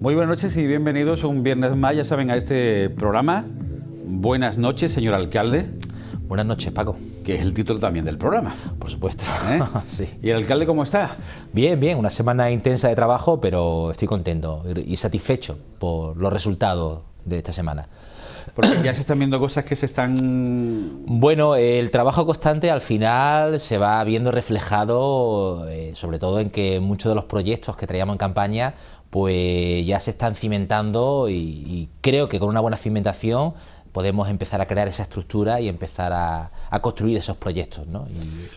Muy buenas noches y bienvenidos un viernes más, ya saben, a este programa. Buenas noches, señor alcalde. Buenas noches, Paco que es el título también del programa. Por supuesto. ¿Eh? sí. ¿Y el alcalde cómo está? Bien, bien, una semana intensa de trabajo, pero estoy contento y satisfecho por los resultados de esta semana. Porque ya se están viendo cosas que se están... Bueno, el trabajo constante al final se va viendo reflejado, eh, sobre todo en que muchos de los proyectos que traíamos en campaña, pues ya se están cimentando y creo que con una buena cimentación podemos empezar a crear esa estructura y empezar a, construir esos proyectos. ¿no?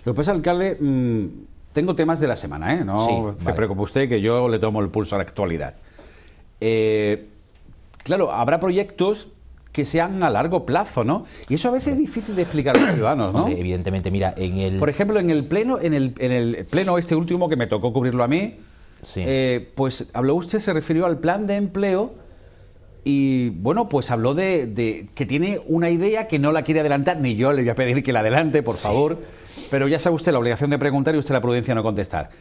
Lo que pasa, alcalde, mm, tengo temas de la semana, ¿eh? no se preocupe usted que yo le tomo el pulso a la actualidad. Eh, claro, habrá proyectos que sean a largo plazo, ¿no? Y eso a veces es difícil de explicar a los ciudadanos, ¿no? evidentemente, mira, en el... Por ejemplo, en el pleno, en el, en el pleno este último que me tocó cubrirlo a mí, eh, pues habló usted, se refirió al plan de empleo y bueno, pues habló de, que tiene una idea que no la quiere adelantar, ni yo le voy a pedir que la adelante, por favor, pero ya sabe usted la obligación de preguntar y usted la prudencia no contestar.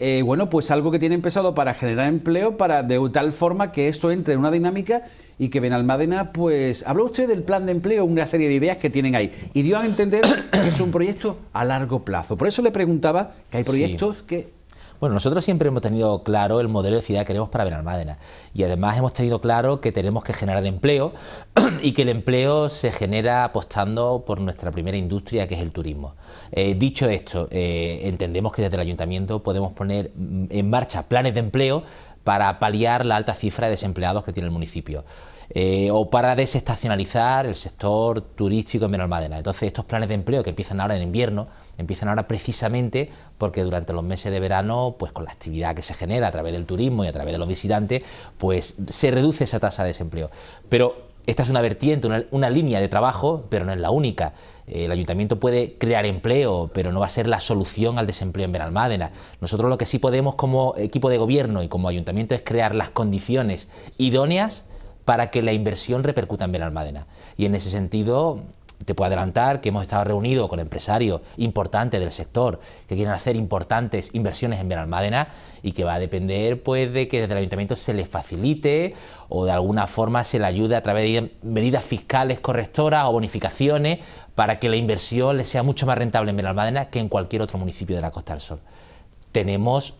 Eh, bueno, pues algo que tiene empezado para generar empleo, para de tal forma que esto entre en una dinámica y que Benalmádena, pues, habló usted del plan de empleo, una serie de ideas que tienen ahí, y dio a entender que es un proyecto a largo plazo. Por eso le preguntaba que hay proyectos que bueno, nosotros siempre hemos tenido claro el modelo de ciudad que queremos para Benalmádena y además hemos tenido claro que tenemos que generar empleo y que el empleo se genera apostando por nuestra primera industria que es el turismo. Eh, dicho esto, eh, entendemos que desde el ayuntamiento podemos poner en marcha planes de empleo para paliar la alta cifra de desempleados que tiene el municipio. Eh, o para desestacionalizar el sector turístico en Benalmádena. Entonces estos planes de empleo que empiezan ahora en invierno, empiezan ahora precisamente porque durante los meses de verano, pues con la actividad que se genera a través del turismo y a través de los visitantes, pues se reduce esa tasa de desempleo. Pero esta es una vertiente, una, línea de trabajo, pero no es la única. El ayuntamiento puede crear empleo, pero no va a ser la solución al desempleo en Benalmádena. Nosotros lo que sí podemos como equipo de gobierno y como ayuntamiento es crear las condiciones idóneas para que la inversión repercuta en Benalmádena. Y en ese sentido, te puedo adelantar que hemos estado reunidos con empresarios importantes del sector que quieren hacer importantes inversiones en Benalmádena y que va a depender pues de que desde el ayuntamiento se les facilite o de alguna forma se le ayude a través de medidas fiscales correctoras o bonificaciones para que la inversión les sea mucho más rentable en Benalmádena que en cualquier otro municipio de la Costa del Sol. Tenemos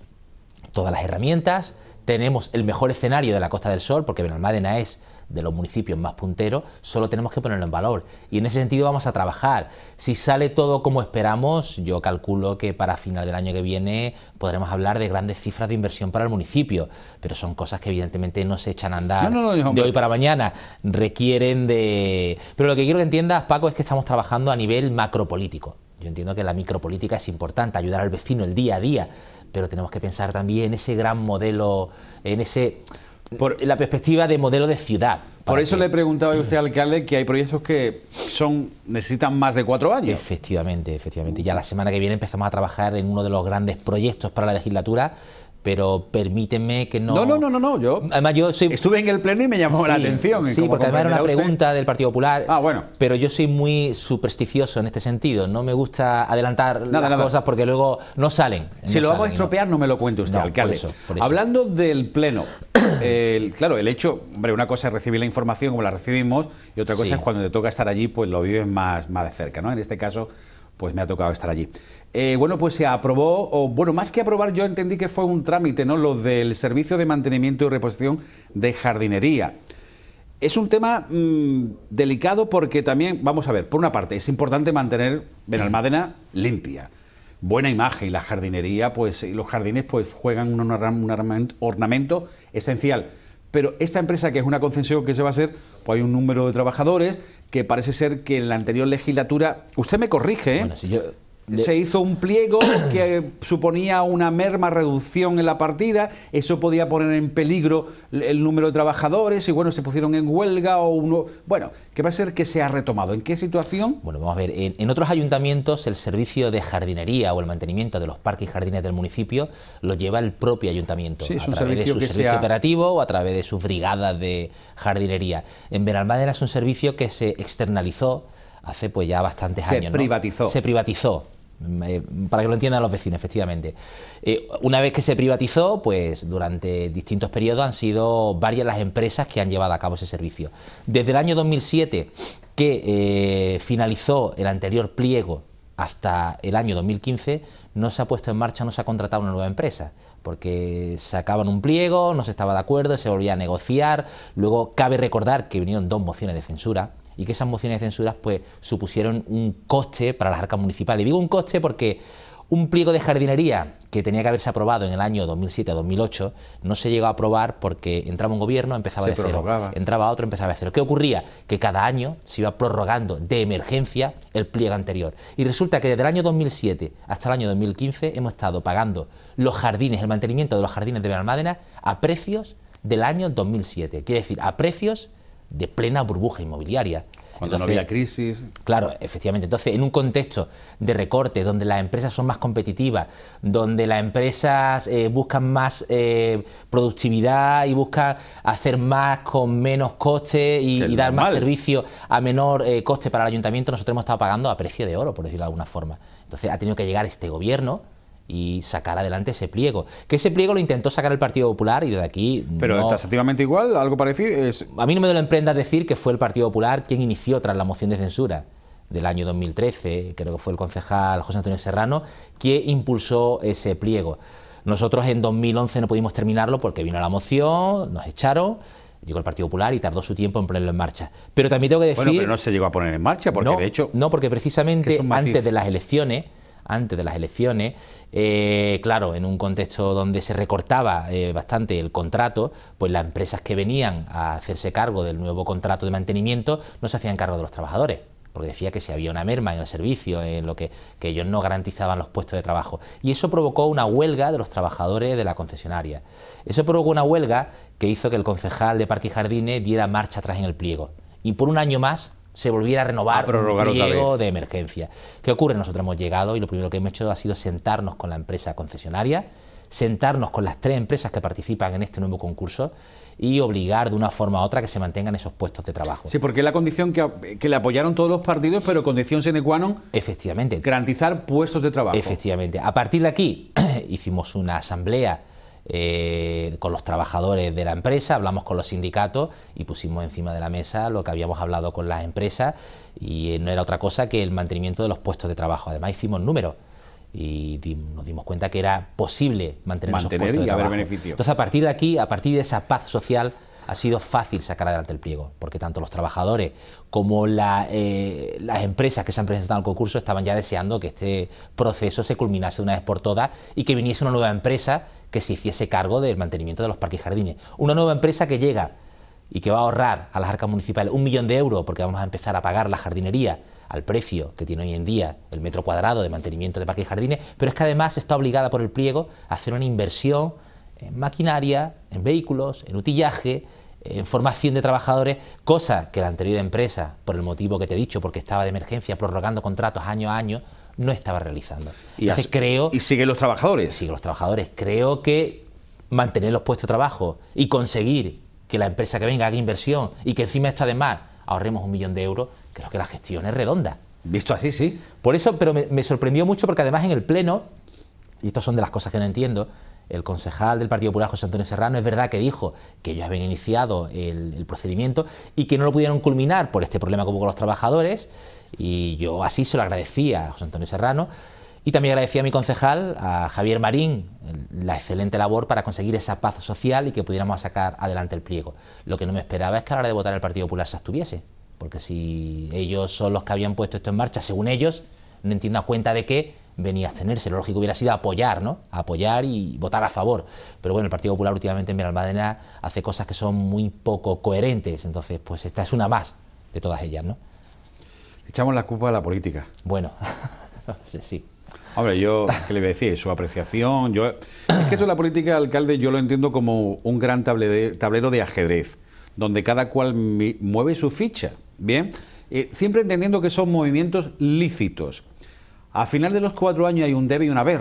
todas las herramientas, tenemos el mejor escenario de la Costa del Sol, porque Benalmádena es de los municipios más punteros, solo tenemos que ponerlo en valor. Y en ese sentido vamos a trabajar. Si sale todo como esperamos, yo calculo que para final del año que viene podremos hablar de grandes cifras de inversión para el municipio, pero son cosas que evidentemente no se echan a andar de hoy para mañana, requieren de... Pero lo que quiero que entiendas, Paco, es que estamos trabajando a nivel macropolítico. Yo entiendo que la micropolítica es importante, ayudar al vecino el día a día, pero tenemos que pensar también en ese gran modelo, en ese por, la perspectiva de modelo de ciudad. Por eso le preguntaba yo a usted, alcalde, que hay proyectos que son necesitan más de cuatro años. Efectivamente, efectivamente. Ya la semana que viene empezamos a trabajar en uno de los grandes proyectos para la legislatura, pero permíteme que no... No, no, no, no, yo... Además yo Estuve en el pleno y me llamó la atención. Sí, porque además era una pregunta del Partido Popular. Ah, bueno. Pero yo soy muy supersticioso en este sentido, no me gusta adelantar nada, las cosas porque luego no salen. Si lo vamos a estropear no. me lo cuente usted, alcalde. Hablando del pleno, claro, el hecho, hombre, una cosa es recibir la información como la recibimos y otra cosa es cuando te toca estar allí, pues lo vives más, más de cerca, ¿no? En este caso, pues me ha tocado estar allí. Eh, bueno, pues se aprobó, o bueno, más que aprobar, yo entendí que fue un trámite, ¿no? Lo del servicio de mantenimiento y reposición de jardinería. Es un tema mm, delicado porque también, vamos a ver, por una parte, es importante mantener Benalmádena limpia, buena imagen, la jardinería, pues los jardines pues juegan un, un ornamento esencial. Pero esta empresa, que es una concesión que se va a hacer, pues hay un número de trabajadores que parece ser que en la anterior legislatura. Usted me corrige, ¿eh? Bueno, yo... Se hizo un pliego que suponía una merma reducción en la partida, eso podía poner en peligro el número de trabajadores y bueno, se pusieron en huelga o uno... Bueno, ¿qué va a ser que se ha retomado? ¿En qué situación? Bueno, vamos a ver, en, otros ayuntamientos el servicio de jardinería o el mantenimiento de los parques y jardines del municipio lo lleva el propio ayuntamiento, a través de su servicio operativo o a través de su brigada de jardinería. En Benalmádena es un servicio que se externalizó hace pues ya bastantes años. Se privatizó. Se privatizó. Mm, eh, para que lo entiendan los vecinos, efectivamente. Eh, una vez que se privatizó, pues durante distintos periodos han sido varias las empresas que han llevado a cabo ese servicio. Desde el año 2007, que eh, finalizó el anterior pliego hasta el año 2015 no se ha puesto en marcha, no se ha contratado una nueva empresa, porque sacaban un pliego, no se estaba de acuerdo, se volvía a negociar, luego cabe recordar que vinieron dos mociones de censura, y que esas mociones de censura pues, supusieron un coste para las arcas municipales. Y digo un coste porque un pliego de jardinería que tenía que haberse aprobado en el año 2007-2008 no se llegó a aprobar porque entraba un gobierno, empezaba a de cero, entraba otro, empezaba de cero. ¿Qué ocurría? Que cada año se iba prorrogando de emergencia el pliego anterior. Y resulta que desde el año 2007 hasta el año 2015 hemos estado pagando los jardines, el mantenimiento de los jardines de Benalmádena a precios del año 2007. Quiere decir, a precios de plena burbuja inmobiliaria. Cuando entonces, no había crisis. Claro, efectivamente. Entonces, en un contexto de recorte, donde las empresas son más competitivas, donde las empresas eh, buscan más eh, productividad y buscan hacer más con menos coste y, dar más servicio a menor eh, coste para el ayuntamiento, nosotros hemos estado pagando a precio de oro, por decirlo de alguna forma. Entonces, ha tenido que llegar este gobierno y sacar adelante ese pliego. Que ese pliego lo intentó sacar el Partido Popular y desde aquí. Pero está igual, algo parecido. A mí no me duele la emprenda decir que fue el Partido Popular quien inició tras la moción de censura del año 2013, creo que fue el concejal José Antonio Serrano, que impulsó ese pliego. Nosotros en 2011 no pudimos terminarlo porque vino la moción, nos echaron, llegó el Partido Popular y tardó su tiempo en ponerlo en marcha. Pero también tengo que decir... Bueno, pero no se llegó a poner en marcha porque de hecho... No, porque precisamente antes de las elecciones antes de las elecciones, eh, claro, en un contexto donde se recortaba eh, bastante el contrato, pues las empresas que venían a hacerse cargo del nuevo contrato de mantenimiento no se hacían cargo de los trabajadores porque decía que si había una merma en el servicio, en lo que, que, ellos no garantizaban los puestos de trabajo. Y eso provocó una huelga de los trabajadores de la concesionaria. Eso provocó una huelga que hizo que el concejal de Parque y Jardines diera marcha atrás en el pliego. Y por un año más se volviera a renovar a un de emergencia. ¿Qué ocurre? Nosotros hemos llegado y lo primero que hemos hecho ha sido sentarnos con la empresa concesionaria, sentarnos con las tres empresas que participan en este nuevo concurso y obligar de una forma u otra que se mantengan esos puestos de trabajo. Sí, porque es la condición que, que le apoyaron todos los partidos, pero condición sine qua non. Efectivamente. Garantizar puestos de trabajo. Efectivamente. A partir de aquí hicimos una asamblea eh, con los trabajadores de la empresa, hablamos con los sindicatos y pusimos encima de la mesa lo que habíamos hablado con las empresas y eh, no era otra cosa que el mantenimiento de los puestos de trabajo. Además hicimos números y nos dimos cuenta que era posible mantener, mantener puestos de trabajo. Entonces a partir de aquí, a partir de esa paz social, ha sido fácil sacar adelante el pliego, porque tanto los trabajadores como eh, las empresas que se han presentado al concurso estaban ya deseando que este proceso se culminase una vez por todas y que viniese una nueva empresa que se hiciese cargo del mantenimiento de los parques y jardines. Una nueva empresa que llega y que va a ahorrar a las arcas municipales un millón de euros porque vamos a empezar a pagar la jardinería al precio que tiene hoy en día el metro cuadrado de mantenimiento de parques y jardines, pero es que además está obligada por el pliego a hacer una inversión en maquinaria, en vehículos, en utillaje, en eh, formación de trabajadores, cosa que la anterior empresa, por el motivo que te he dicho, porque estaba de emergencia, prorrogando contratos año a año, no estaba realizando. Y, creo, y siguen los trabajadores. Siguen los trabajadores. Creo que mantener los puestos de trabajo y conseguir que la empresa que venga haga inversión y que encima está de mar ahorremos un millón de euros, creo que la gestión es redonda. Visto así, sí. Por eso, pero me, me sorprendió mucho porque además en el Pleno, y estas son de las cosas que no entiendo, el concejal del Partido Popular, José Antonio Serrano, es verdad que dijo que ellos habían iniciado el, procedimiento y que no lo pudieron culminar por este problema hubo con los trabajadores, y yo así se lo agradecía a José Antonio Serrano, y también agradecía a mi concejal, a Javier Marín, la excelente labor para conseguir esa paz social y que pudiéramos sacar adelante el pliego. Lo que no me esperaba es que a la hora de votar el Partido Popular se abstuviese, porque si ellos son los que habían puesto esto en marcha, según ellos, no entiendo a cuenta de qué venía a abstenerse. Lo lógico hubiera sido apoyar, ¿no? Apoyar y votar a favor. Pero bueno, el Partido Popular últimamente en Benalmádena hace cosas que son muy poco coherentes. Entonces, pues esta es una más de todas ellas, ¿no? Echamos la culpa a la política. Bueno, sí, sí. Hombre, yo, ¿qué le voy a decir? Su apreciación. Yo... Es que esto de la política, alcalde, yo lo entiendo como un gran tablero de ajedrez, donde cada cual mueve su ficha. Bien, eh, siempre entendiendo que son movimientos lícitos a final de los cuatro años hay un debe y un haber.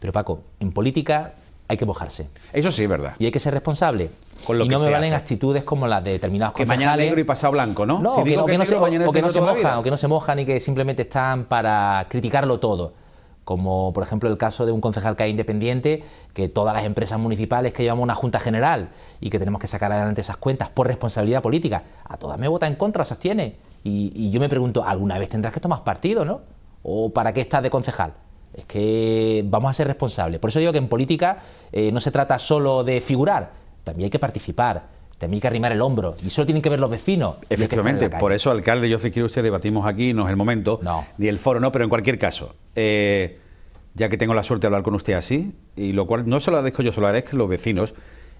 Pero Paco, en política hay que mojarse. Eso sí, es verdad. Y hay que ser responsable. Con lo y no me valen actitudes como las de determinados que mañana negro y pasado blanco, ¿no? No, no se, o, que no se mojan, o que no se mojan y que simplemente están para criticarlo todo. Como por ejemplo el caso de un concejal que hay independiente, que todas las empresas municipales que llevamos una junta general y que tenemos que sacar adelante esas cuentas por responsabilidad política, a todas me vota en contra o se abstiene. y yo me pregunto, ¿alguna vez tendrás que tomar partido, no? o para qué estás de concejal. Es que vamos a ser responsables. Por eso digo que en política eh, no se trata solo de figurar, también hay que participar también hay que arrimar el hombro. Y solo tienen que ver los vecinos. Efectivamente, por eso, alcalde, yo sé que usted debatimos aquí, no es el momento, ni el foro, no, pero en cualquier caso, eh, ya que tengo la suerte de hablar con usted así, y lo cual no se lo agradezco yo, se lo agradezco los vecinos,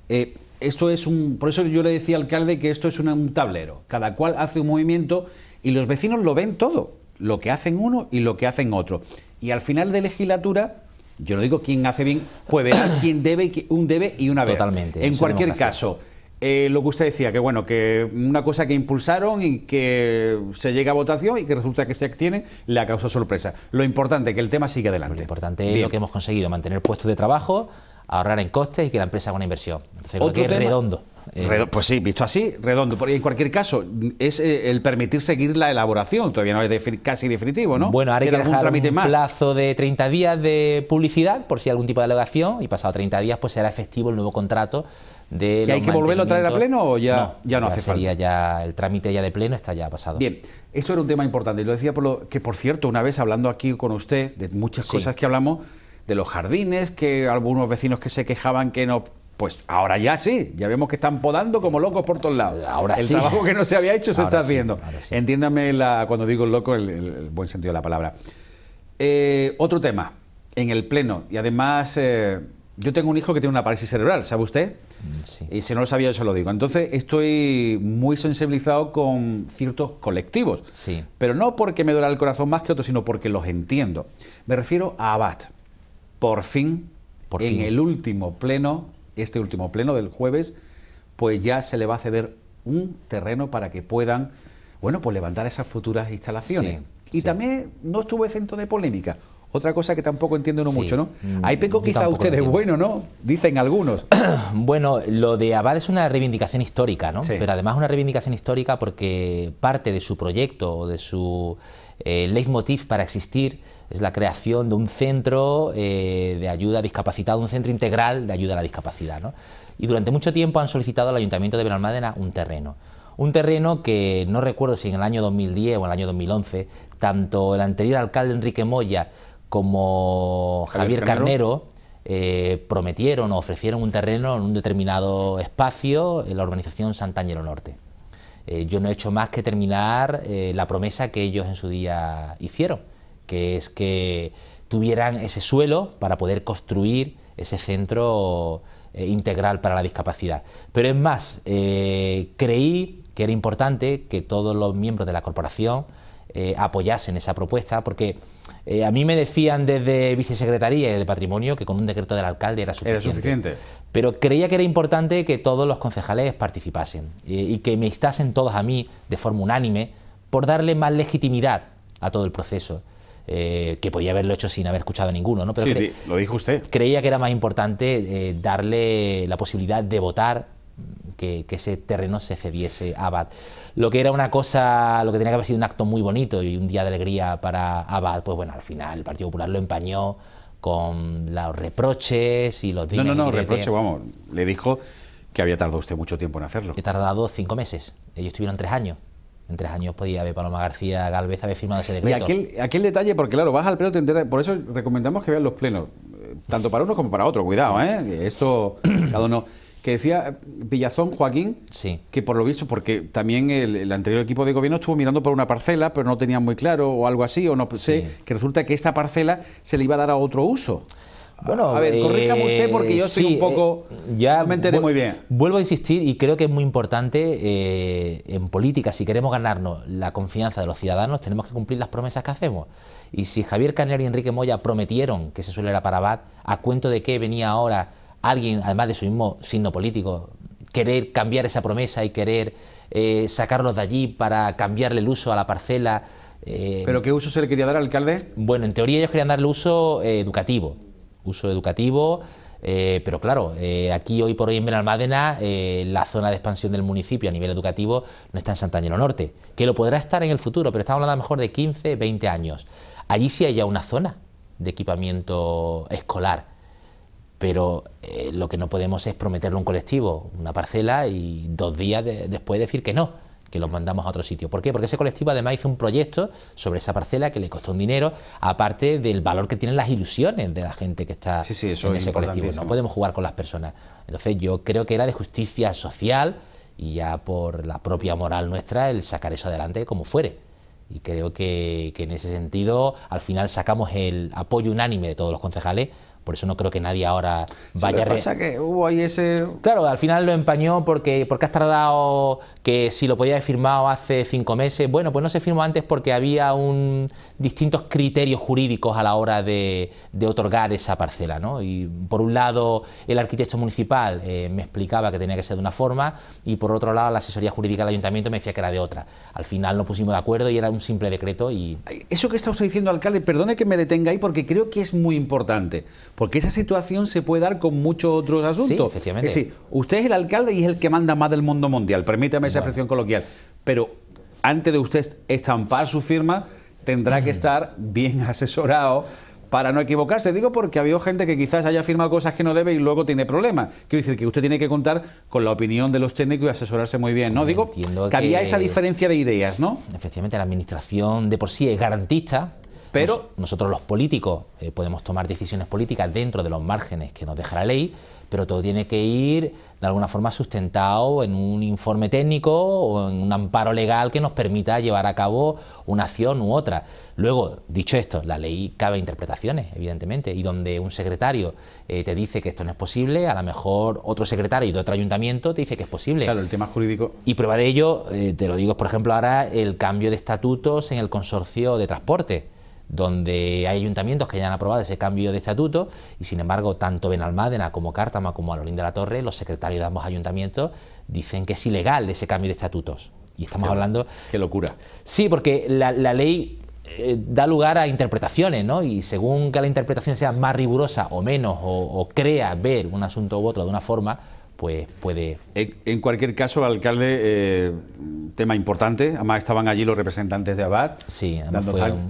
eh, esto es un. Por eso yo le decía al alcalde que esto es un tablero. Cada cual hace un movimiento y los vecinos lo ven todo lo que hacen uno y lo que hacen otro. Y al final de legislatura, yo no digo quién hace bien, pues quien quién debe, y un debe y una vez. Totalmente. En cualquier caso, eh, lo que usted decía, que bueno, que una cosa que impulsaron y que se llega a votación y que resulta que se obtiene, le ha causado sorpresa. Lo importante es que el tema siga adelante. Lo importante es lo que hemos conseguido, mantener puestos de trabajo, ahorrar en costes y que la empresa haga una inversión. Entonces, redondo. Eh, pues sí, visto así, redondo. Porque en cualquier caso, es eh, el permitir seguir la elaboración, todavía no es casi definitivo, ¿no? Bueno, ahora hay que dejar un más? plazo de 30 días de publicidad, por si hay algún tipo de alegación, y pasado 30 días pues será efectivo el nuevo contrato de... ¿Y hay que volverlo a traer a pleno o ya no, ya no ya hace sería falta? ya el trámite ya de pleno, está ya pasado. Bien, eso era un tema importante, y lo decía que, por cierto, una vez hablando aquí con usted de muchas cosas que hablamos, de los jardines, que algunos vecinos que se quejaban que no pues ahora ya sí, ya vemos que están podando como locos por todos lados. Ahora el trabajo que no se había hecho se está haciendo. Entiéndame cuando digo loco, el, buen sentido de la palabra. Eh, otro tema, en el Pleno, y además eh, yo tengo un hijo que tiene una parálisis cerebral, ¿sabe usted? Mm, sí. Y si no lo sabía, yo se lo digo. Entonces estoy muy sensibilizado con ciertos colectivos, sí. pero no porque me duela el corazón más que otros, sino porque los entiendo. Me refiero a Abad. Por fin, Por fin. en el último Pleno este último pleno del jueves, pues ya se le va a ceder un terreno para que puedan, bueno, pues levantar esas futuras instalaciones. y también no estuvo exento de polémica. Otra cosa que tampoco entiendo no mucho, ¿no? Mm, Hay peco quizá a ustedes bueno, ¿no? Dicen algunos. bueno, lo de Abad es una reivindicación histórica, ¿no? Pero además una reivindicación histórica porque parte de su proyecto o de su eh, leitmotiv para existir es la creación de un centro eh, de ayuda a discapacitados, un centro integral de ayuda a la discapacidad, ¿no? Y durante mucho tiempo han solicitado al Ayuntamiento de Benalmádena un terreno. Un terreno que no recuerdo si en el año 2010 o en el año 2011, tanto el anterior alcalde Enrique Moya como Javier, Carnero, eh, prometieron o ofrecieron un terreno en un determinado espacio en la urbanización Santañero Norte. Eh, yo no he hecho más que terminar eh, la promesa que ellos en su día hicieron, que es que tuvieran ese suelo para poder construir ese centro integral para la discapacidad. Pero es más, creí que era importante que todos los miembros de la corporación eh, apoyasen esa propuesta, porque eh, a mí me decían desde vicesecretaría y de patrimonio que con un decreto del alcalde era suficiente. Pero creía que era importante que todos los concejales participasen y que me instasen todos a mí de forma unánime por darle más legitimidad a todo el proceso. Eh, que podía haberlo hecho sin haber escuchado a ninguno, ¿no? Pero sí, lo dijo usted. Creía que era más importante darle la posibilidad de votar que, ese terreno se cediese a Abad. Lo que era una cosa, lo que tenía que haber sido un acto muy bonito y un día de alegría para Abad, pues bueno, al final el Partido Popular lo empañó con los reproches y los... No, no, no, reproche, vamos, le dijo que había tardado usted mucho tiempo en hacerlo. He tardado cinco meses, ellos estuvieron tres años. En tres años podía haber Paloma García Galvez haber firmado ese decreto. Y aquel, detalle, porque claro, vas al pleno, te enteras, por eso recomendamos que vean los plenos, eh, tanto para uno como para otro, cuidado, ¿eh? Esto, cada uno que decía Villazón, Joaquín, que por lo visto, porque también el, anterior equipo de gobierno estuvo mirando por una parcela, pero no tenía muy claro o algo así, o no sé, que resulta que esta parcela se le iba a dar a otro uso. Bueno, a ver, corríjame usted porque yo eh, sí, soy un poco. Eh, ya me enteré muy bien. Vuelvo a insistir y creo que es muy importante eh, en política, si queremos ganarnos la confianza de los ciudadanos, tenemos que cumplir las promesas que hacemos. Y si Javier Canel y Enrique Moya prometieron que se suele para Parabat, ¿a cuento de qué venía ahora alguien, además de su mismo signo político, querer cambiar esa promesa y querer eh, sacarlos de allí para cambiarle el uso a la parcela. Eh, ¿Pero qué uso se le quería dar al alcalde? Bueno, en teoría ellos querían darle uso eh, educativo, uso educativo, pero claro, aquí hoy por hoy en Benalmádena la zona de expansión del municipio a nivel educativo no está en Santañero Norte, que lo podrá estar en el futuro, pero estamos hablando mejor de 15, 20 años. Allí sí hay ya una zona de equipamiento escolar pero eh, lo que no podemos es prometerle a un colectivo una parcela y dos días después decir que no, que los mandamos a otro sitio. ¿Por qué? Porque ese colectivo además hizo un proyecto sobre esa parcela que le costó un dinero, aparte del valor que tienen las ilusiones de la gente que está en ese colectivo. No podemos jugar con las personas. Entonces yo creo que era de justicia social y ya por la propia moral nuestra el sacar eso adelante como fuere. Y creo que, que en ese sentido al final sacamos el apoyo unánime de todos los concejales por eso no creo que nadie ahora vaya... Sí, pasa que hubo ahí ese... Claro, al final lo empañó porque, porque has tardado que si lo podía haber firmado hace cinco meses, bueno, pues no se firmó antes porque había un, distintos criterios jurídicos a la hora de, otorgar esa parcela. ¿no? Y por un lado el arquitecto municipal eh, me explicaba que tenía que ser de una forma y por otro lado la asesoría jurídica del ayuntamiento me decía que era de otra. Al final no pusimos de acuerdo y era un simple decreto y... Eso que está usted diciendo, alcalde, perdone que me detenga ahí porque creo que es muy importante. Porque esa situación se puede dar con muchos otros asuntos. Sí, efectivamente. usted es el alcalde y es el que manda más del mundo mundial, permítame esa expresión coloquial. Pero antes de usted estampar su firma, tendrá que mm. estar bien asesorado para no equivocarse. Digo porque ha habido gente que quizás haya firmado cosas que no debe y luego tiene problemas. Quiero decir que usted tiene que contar con la opinión de los técnicos y asesorarse muy bien, ¿no? Digo, que, había esa diferencia de ideas, ¿no? Efectivamente, la administración de por sí es garantista, pero nosotros los políticos eh, podemos tomar decisiones políticas dentro de los márgenes que nos deja la ley, pero todo tiene que ir de alguna forma sustentado en un informe técnico o en un amparo legal que nos permita llevar a cabo una acción u otra. Luego, dicho esto, la ley cabe interpretaciones, evidentemente, y donde un secretario eh, te dice que esto no es posible, a lo mejor otro secretario de otro ayuntamiento te dice que es posible. Claro, el tema jurídico. Y prueba de ello, eh, te lo digo, por ejemplo, ahora el cambio de estatutos en el consorcio de transporte donde hay ayuntamientos que hayan aprobado ese cambio de estatuto y sin embargo tanto Benalmádena como Cártama como Alorín de la Torre, los secretarios de ambos ayuntamientos, dicen que es ilegal ese cambio de estatutos. Y estamos hablando... ¡Qué locura! Sí, porque la, ley eh, da lugar a interpretaciones, ¿no? Y según que la interpretación sea más rigurosa o menos, o crea ver un asunto u otro de una forma, pues puede... En, cualquier caso, alcalde, eh, tema importante, además estaban allí los representantes de Abad. Sí,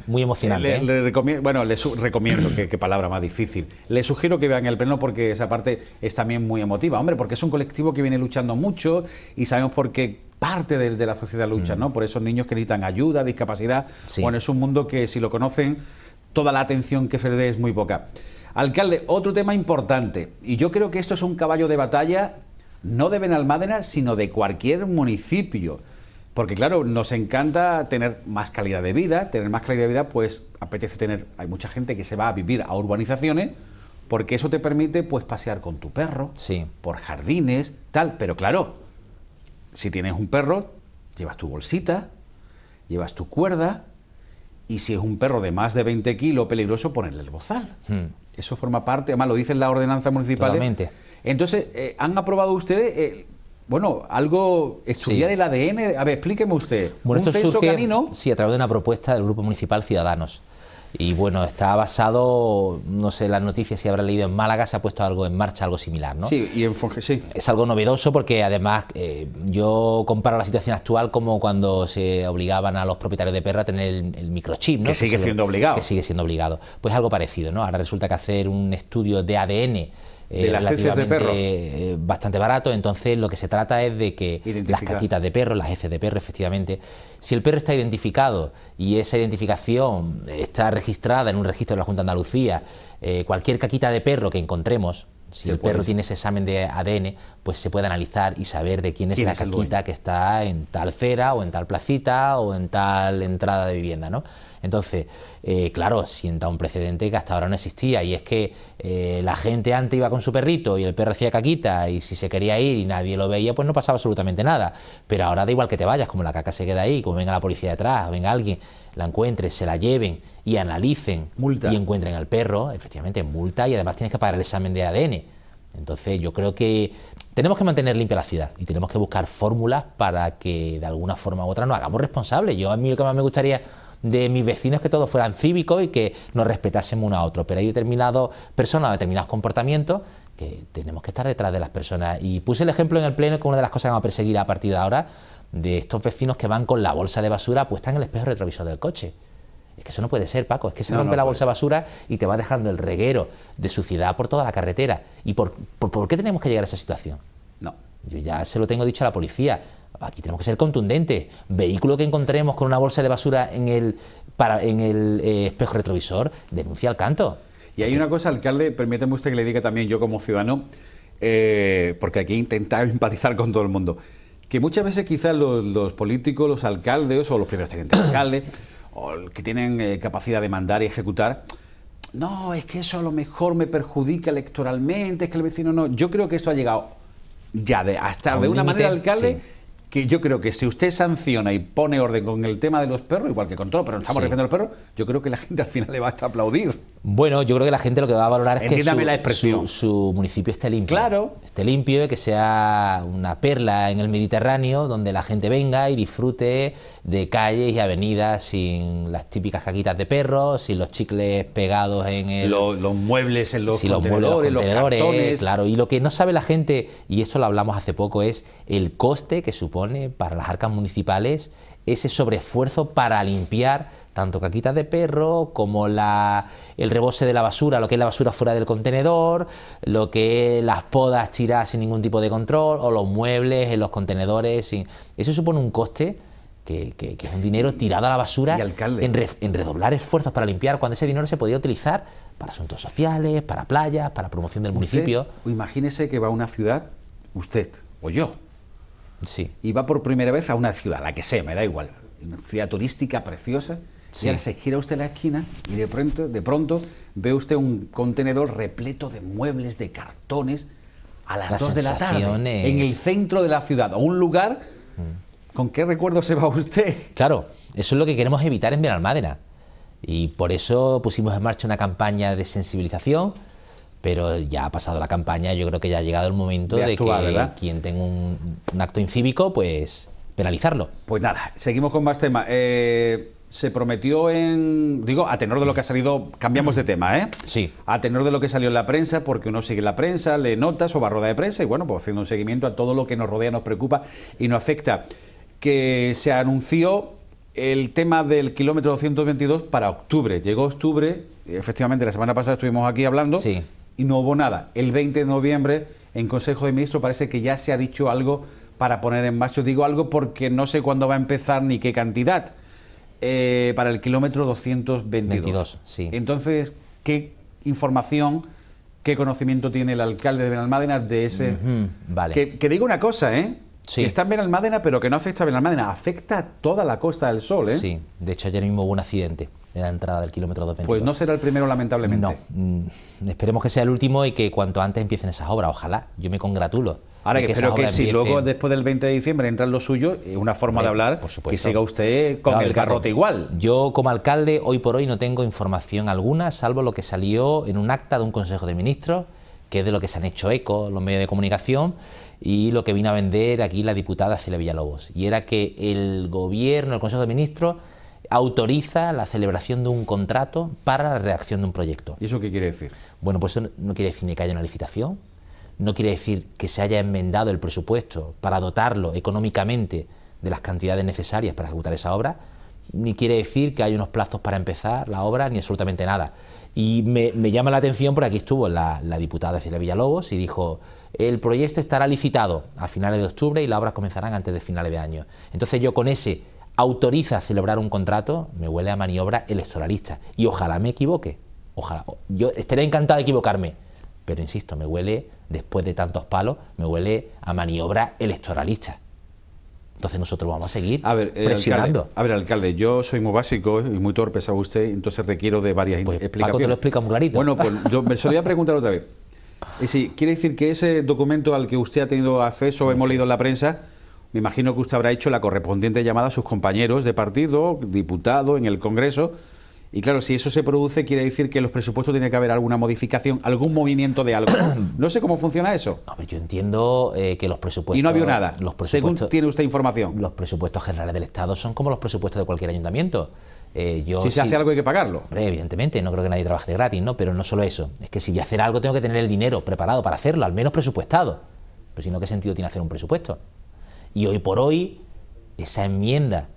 muy emocionante. Eh, ¿eh? bueno, les recomiendo, qué palabra más difícil, les sugiero que vean el pleno porque esa parte es también muy emotiva, hombre, porque es un colectivo que viene luchando mucho y sabemos por qué parte de, la sociedad lucha, mm. ¿no? Por esos niños que necesitan ayuda, discapacidad. Bueno, es un mundo que si lo conocen, toda la atención que se le dé es muy poca. Alcalde, otro tema importante, y yo creo que esto es un caballo de batalla no de Benalmádena, sino de cualquier municipio. Porque claro, nos encanta tener más calidad de vida, tener más calidad de vida pues apetece tener, hay mucha gente que se va a vivir a urbanizaciones porque eso te permite pues pasear con tu perro, sí. por jardines, tal, pero claro, si tienes un perro, llevas tu bolsita, llevas tu cuerda y si es un perro de más de 20 kilos peligroso, ponerle el bozal. Hmm. Eso forma parte, además lo dicen la ordenanza municipales. ¿eh? Entonces, eh, han aprobado ustedes, eh, bueno, algo, estudiar el ADN. A ver, explíqueme usted. Bueno, un esto canino. Sí, a través de una propuesta del Grupo Municipal Ciudadanos. Y bueno, está basado, no sé, las noticias si habrá leído en Málaga, se ha puesto algo en marcha, algo similar, ¿no? Sí, y en Forge, sí. Es algo novedoso porque además eh, yo comparo la situación actual como cuando se obligaban a los propietarios de perra a tener el, microchip, ¿no? Que sigue siendo obligado. Que sigue siendo obligado. Pues algo parecido, ¿no? Ahora resulta que hacer un estudio de ADN eh, de las heces de perro. Eh, bastante barato. Entonces, lo que se trata es de que las caquitas de perro, las heces de perro, efectivamente, si el perro está identificado y esa identificación está registrada en un registro de la Junta de Andalucía, eh, cualquier caquita de perro que encontremos, si el perro tiene ese examen de ADN, pues se puede analizar y saber de quién es la caquita que está en tal fera, o en tal placita o en tal entrada de vivienda, ¿no? Entonces, eh, claro, sienta un precedente que hasta ahora no existía y es que eh, la gente antes iba con su perrito y el perro hacía caquita y si se quería ir y nadie lo veía, pues no pasaba absolutamente nada. Pero ahora da igual que te vayas, como la caca se queda ahí, como venga la policía detrás, venga alguien, la encuentre, se la lleven y analicen y encuentren al perro, efectivamente multa y además tienes que pagar el examen de ADN. Entonces yo creo que tenemos que mantener limpia la ciudad y tenemos que buscar fórmulas para que de alguna forma u otra nos hagamos responsables. Yo a mí lo que más me gustaría de mis vecinos que todos fueran cívicos y que nos respetásemos uno a otro, pero hay determinados... personas, determinados comportamientos que tenemos que estar detrás de las personas. Y puse el ejemplo en el pleno que una de las cosas que vamos a perseguir a partir de ahora, de estos vecinos que van con la bolsa de basura puesta en el espejo retrovisor del coche. Es que eso no puede ser, Paco. Es que se rompe la bolsa de basura y te va dejando el reguero de suciedad por toda la carretera. ¿Y por, por, por qué tenemos que llegar a esa situación? No. Yo ya se lo tengo dicho a la policía. Aquí tenemos que ser contundentes. Vehículo que encontremos con una bolsa de basura en el, eh, espejo retrovisor, denuncia al canto. Y hay una cosa, alcalde, permíteme usted que le diga también yo como ciudadano, eh, porque aquí intentar empatizar con todo el mundo, que muchas veces quizás los, políticos, los alcaldes o los primeros tenientes alcaldes, o que tienen eh, capacidad de mandar y ejecutar, no, es que eso a lo mejor me perjudica electoralmente, es que el vecino no. Yo creo que esto ha llegado ya de, hasta de una manera, alcalde que yo creo que si usted sanciona y pone orden con el tema de los perros, igual que con todo, pero no estamos defendiendo refiriendo a los perros, yo creo que la gente al final le va a aplaudir. Bueno, yo creo que la gente lo que va a valorar es que su, municipio esté limpio. Claro. Esté limpio, que sea una perla en el Mediterráneo donde la gente venga y disfrute de calles y avenidas sin las típicas caquitas de perros, sin los chicles pegados en Los, muebles en los, contenedores, Claro, y lo que no sabe la gente, y esto lo hablamos hace poco, es el coste que supone para las arcas municipales ese sobreesfuerzo para limpiar tanto caquitas de perro como la, el rebose de la basura, lo que es la basura fuera del contenedor, lo que es las podas tiradas sin ningún tipo de control, o los muebles en los contenedores. eso supone un coste que, que, es un dinero tirado a la basura en, en, redoblar esfuerzos para limpiar cuando ese dinero se podía utilizar para asuntos sociales, para playas, para promoción del municipio. Imagínese que va a una ciudad, usted o yo, sí. y va por primera vez a una ciudad, la que sea, me da igual, una ciudad turística preciosa, si se gira usted la esquina y de pronto, de pronto ve usted un contenedor repleto de muebles, de cartones, a las, de la tarde, en el centro de la ciudad, a un lugar... Mm. ¿Con qué recuerdo se va usted? Claro, eso es lo que queremos evitar en Benalmádena. Y por eso pusimos en marcha una campaña de sensibilización, pero ya ha pasado la campaña, yo creo que ya ha llegado el momento de, que quien tenga un, acto incívico, pues penalizarlo. Pues nada, seguimos con más temas. Eh, se prometió en. Digo, a tenor de lo que ha salido, cambiamos de tema, ¿eh? Sí. A tenor de lo que salió en la prensa, porque uno sigue la prensa, ...le notas o va a rueda de prensa y bueno, pues haciendo un seguimiento a todo lo que nos rodea, nos preocupa y nos afecta. Que se anunció el tema del kilómetro 222 para octubre. Llegó octubre, efectivamente, la semana pasada estuvimos aquí hablando y no hubo nada. El 20 de noviembre, en Consejo de Ministros, parece que ya se ha dicho algo para poner en marcha. Digo algo porque no sé cuándo va a empezar ni qué cantidad. Eh, para el kilómetro 222. sí. Entonces, ¿qué información, qué conocimiento tiene el alcalde de Benalmádena de ese... Que, que digo una cosa, ¿eh? Sí. Que está en Benalmádena, pero que no afecta a Benalmádena, afecta a toda la Costa del Sol. ¿eh? Sí, de hecho ayer mismo hubo un accidente en la entrada del kilómetro 222. Pues no será el primero, lamentablemente. No, mm, esperemos que sea el último y que cuanto antes empiecen esas obras, ojalá, yo me congratulo. Ahora, que, que si luego después del 20 de diciembre entran los suyos, es una forma de hablar que siga usted con el garrote igual. Yo como alcalde hoy por hoy no tengo información alguna, salvo lo que salió en un acta de un Consejo de Ministros, que es de lo que se han hecho eco los medios de comunicación, y lo que vino a vender aquí la diputada Celia Villalobos. Y era que el gobierno, el Consejo de Ministros, autoriza la celebración de un contrato para la redacción de un proyecto. ¿Y eso qué quiere decir? Bueno, pues eso no quiere decir ni que haya una licitación, no quiere decir que se haya enmendado el presupuesto para dotarlo económicamente de las cantidades necesarias para ejecutar esa obra, ni quiere decir que hay unos plazos para empezar la obra, ni absolutamente nada. Y me, llama la atención, porque aquí estuvo la, diputada, de Cecilia Villalobos y dijo, el proyecto estará licitado a finales de octubre y las obras comenzarán antes de finales de año. Entonces yo con ese autoriza a celebrar un contrato, me huele a maniobra electoralista. Y ojalá me equivoque. Ojalá. Yo estaré encantado de equivocarme pero insisto, me huele, después de tantos palos, me huele a maniobra electoralista. Entonces nosotros vamos a seguir eh, presionando. a ver, alcalde, yo soy muy básico y muy torpe, sabe usted, entonces requiero de varias pues, explicaciones. te lo explica muy clarito. Bueno, pues yo me solía preguntar otra vez. Y si quiere decir que ese documento al que usted ha tenido acceso, hemos leído en la prensa, me imagino que usted habrá hecho la correspondiente llamada a sus compañeros de partido, diputados, en el Congreso, y claro, si eso se produce, quiere decir que en los presupuestos tiene que haber alguna modificación, algún movimiento de algo. No sé cómo funciona eso. yo entiendo eh, que los presupuestos. Y no había nada. Los presupuestos, tiene usted información. Los presupuestos generales del Estado son como los presupuestos de cualquier ayuntamiento. Eh, yo, si se hace algo hay que pagarlo. evidentemente, no creo que nadie trabaje gratis, ¿no? Pero no solo eso. Es que si voy a hacer algo tengo que tener el dinero preparado para hacerlo, al menos presupuestado. Pero si no, ¿qué sentido tiene hacer un presupuesto? Y hoy por hoy, esa enmienda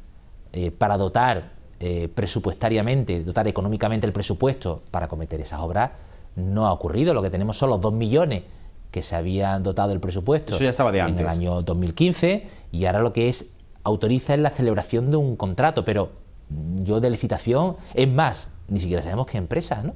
eh, para dotar eh, presupuestariamente, dotar económicamente el presupuesto para cometer esas obras, no ha ocurrido. Lo que tenemos son los 2 millones que se habían dotado el presupuesto ya estaba de en el año 2015 y ahora lo que es autoriza es la celebración de un contrato, pero yo de licitación, es más, ni siquiera sabemos qué empresa, ¿no?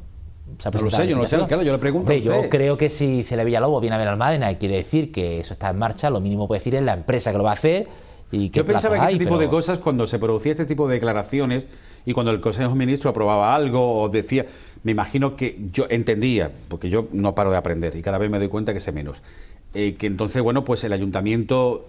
yo le pregunto. creo que si viene a ver Almádena y quiere decir que eso está en marcha, lo mínimo puede decir es la empresa que lo va a hacer, yo pensaba que este tipo de cosas, cuando se producía este tipo de declaraciones y cuando el Consejo de Ministros aprobaba algo o decía, me imagino que yo entendía, porque yo no paro de aprender y cada vez me doy cuenta que sé menos, eh, que entonces, bueno, pues el ayuntamiento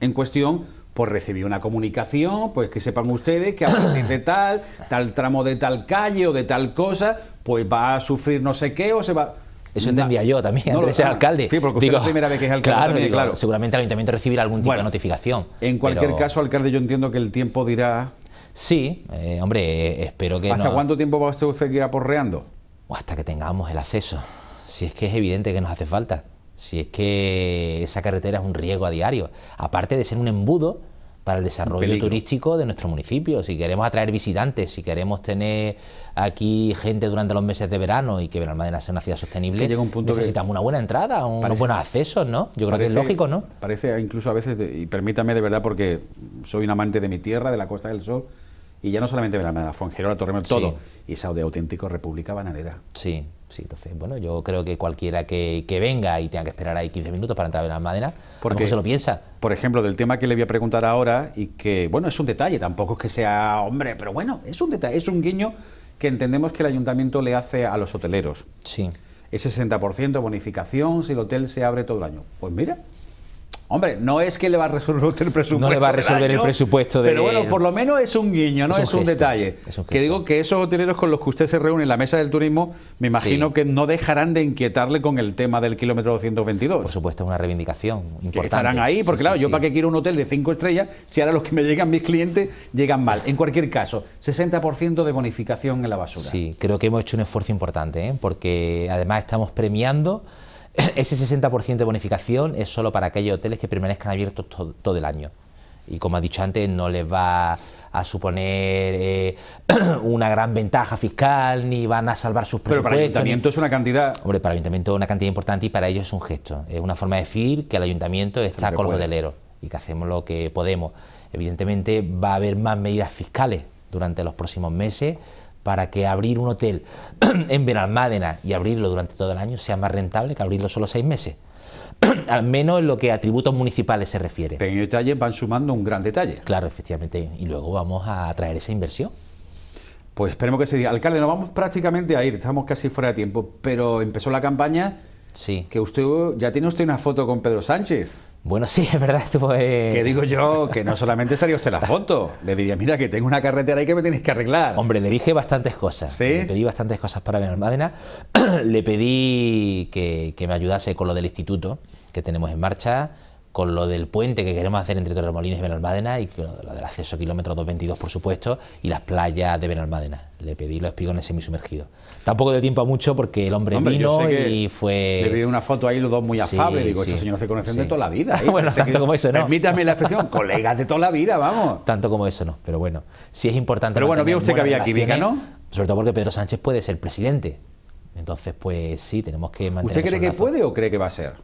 en cuestión pues recibió una comunicación, pues que sepan ustedes que a partir de tal, tal tramo de tal calle o de tal cosa, pues va a sufrir no sé qué o se va... Eso entendía yo también, no, ser ah, alcalde. Sí, porque es la primera vez que es alcalde. Claro, seguramente el ayuntamiento recibirá algún tipo de notificación. En cualquier caso, alcalde, yo entiendo que el tiempo dirá. Sí, eh, hombre, espero que. ¿Hasta cuánto tiempo va a usted, usted porreando? O hasta que tengamos el acceso. Si es que es evidente que nos hace falta. Si es que esa carretera es un riego a diario. Aparte de ser un embudo para el desarrollo turístico de nuestro municipio. Si queremos atraer visitantes, si queremos tener aquí gente durante los meses de verano y que Benalmádena sea una ciudad sostenible, necesitamos una buena entrada, unos buenos accesos, ¿no? Yo creo que es lógico, ¿no? Parece incluso a veces, y permítame de verdad porque soy un amante de mi tierra, de la Costa del Sol, y ya no solamente Benalmádena, Fonjerola, Torremol, todo, y sau de auténtico República Bananera. Sí, Sí, entonces, bueno, yo creo que cualquiera que, venga y tenga que esperar ahí 15 minutos para entrar a en la madera, porque se lo piensa. Por ejemplo, del tema que le voy a preguntar ahora y que, bueno, es un detalle, tampoco es que sea hombre, pero bueno, es un detalle, es un guiño que entendemos que el ayuntamiento le hace a los hoteleros. Sí. Es 60% bonificación si el hotel se abre todo el año. Pues mira, Hombre, no es que le va a resolver el presupuesto. No le va a resolver el presupuesto de. Pero bueno, por lo menos es un guiño, ¿no? Es un, detalle. que digo que esos hoteleros con los que usted se reúne en la mesa del turismo, me imagino que no dejarán de inquietarle con el tema del kilómetro 222. Por supuesto, es una reivindicación importante. estarán ahí, porque claro, yo para qué quiero un hotel de cinco estrellas si ahora los que me llegan mis clientes llegan mal. En cualquier caso, 60% de bonificación en la basura. Sí, creo que hemos hecho un esfuerzo importante, ¿eh? porque además estamos premiando Ese 60% de bonificación es solo para aquellos hoteles que permanezcan abiertos todo el año. Y como ha dicho antes, no les va a suponer eh, una gran ventaja fiscal, ni van a salvar sus presupuestos. Pero para el ayuntamiento es una cantidad... Hombre, para el ayuntamiento es una cantidad importante y para ellos es un gesto. Es una forma de decir que el ayuntamiento está con los hoteleros y que hacemos lo que podemos. Evidentemente va a haber más medidas fiscales durante los próximos meses para que abrir un hotel en Benalmádena y abrirlo durante todo el año sea más rentable que abrirlo solo seis meses. Al menos en lo que a tributos municipales se refiere. Pequeños detalles van sumando un gran detalle. Claro, efectivamente. Y luego vamos a atraer esa inversión. Pues esperemos que se diga. Alcalde, nos vamos prácticamente a ir, estamos casi fuera de tiempo, pero empezó la campaña. Sí. Que usted ya tiene usted una foto con Pedro Sánchez. Bueno, sí, es verdad, estuvo... Que digo yo, que no solamente salió usted la foto, le diría, mira, que tengo una carretera ahí que me tienes que arreglar. Hombre, le dije bastantes cosas, le pedí bastantes cosas para Benalmádena, le pedí que, que, me ayudase con lo del instituto que tenemos en marcha, con lo del puente que queremos hacer entre Torremolinos y Benalmádena y con lo del acceso kilómetro 222, por supuesto, y las playas de Benalmádena. Le pedí los espigones semisumergidos. Tampoco de tiempo a mucho porque el hombre, vino y fue... Le pedí una foto ahí, los dos muy afables. digo, señores se conocen de toda la vida. ¿eh? bueno, tanto como eso no. Permítame la expresión, colegas de toda la vida, vamos. Tanto como eso no, pero bueno, sí es importante... Pero bueno, vio usted que había aquí, viva ¿no? Sobre todo porque Pedro Sánchez puede ser presidente. Entonces, pues sí, tenemos que mantener... ¿Usted cree que puede o cree que va a ser?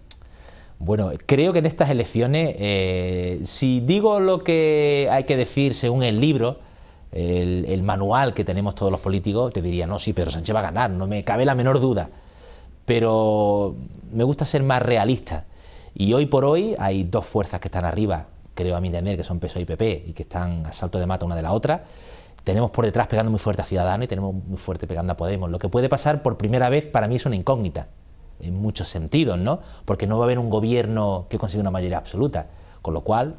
Bueno, creo que en estas elecciones, eh, si digo lo que hay que decir según el libro, el, manual que tenemos todos los políticos, te diría, no, sí, Pedro Sánchez va a ganar, no me cabe la menor duda. Pero me gusta ser más realista. Y hoy por hoy hay dos fuerzas que están arriba, creo a mi entender, que son PSOE y PP, y que están a salto de mata una de la otra. Tenemos por detrás pegando muy fuerte a Ciudadanos y tenemos muy fuerte pegando a Podemos. Lo que puede pasar por primera vez para mí es una incógnita en muchos sentidos, ¿no? Porque no va a haber un gobierno que consiga una mayoría absoluta, con lo cual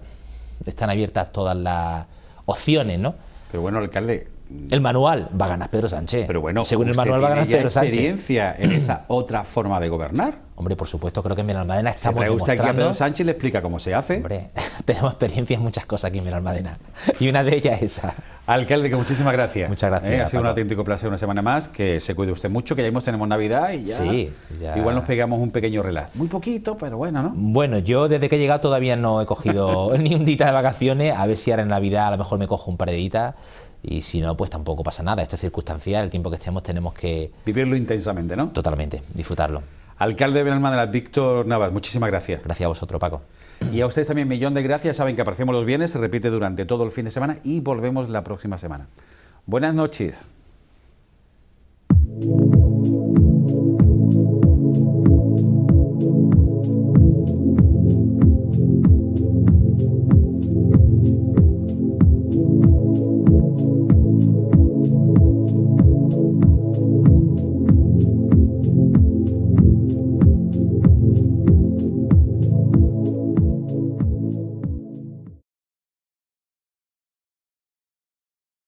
están abiertas todas las opciones, ¿no? Pero bueno, alcalde, el manual va a ganar Pedro Sánchez. Pero bueno, según el manual va a Pedro Sánchez. experiencia en esa otra forma de gobernar? Hombre, por supuesto, creo que en Miralmadena estamos se trae usted aquí a Pedro Sánchez le explica cómo se hace. Hombre, tenemos experiencia en muchas cosas aquí en Almadena. y una de ellas es esa. Alcalde, que muchísimas gracias. Muchas gracias. Eh, ha sido un auténtico placer una semana más, que se cuide usted mucho, que ya hemos tenemos Navidad y ya, sí, ya... igual nos pegamos un pequeño relax. Muy poquito, pero bueno, ¿no? Bueno, yo desde que he llegado todavía no he cogido ni un dita de vacaciones, a ver si ahora en Navidad a lo mejor me cojo un par de ditas y si no, pues tampoco pasa nada. esta circunstancia, el tiempo que estemos tenemos que... Vivirlo intensamente, ¿no? Totalmente, disfrutarlo. Alcalde de Benalmádena, Víctor Navas, muchísimas gracias. Gracias a vosotros, Paco. Y a ustedes también millón de gracias. Saben que aparecemos los viernes, se repite durante todo el fin de semana y volvemos la próxima semana. Buenas noches.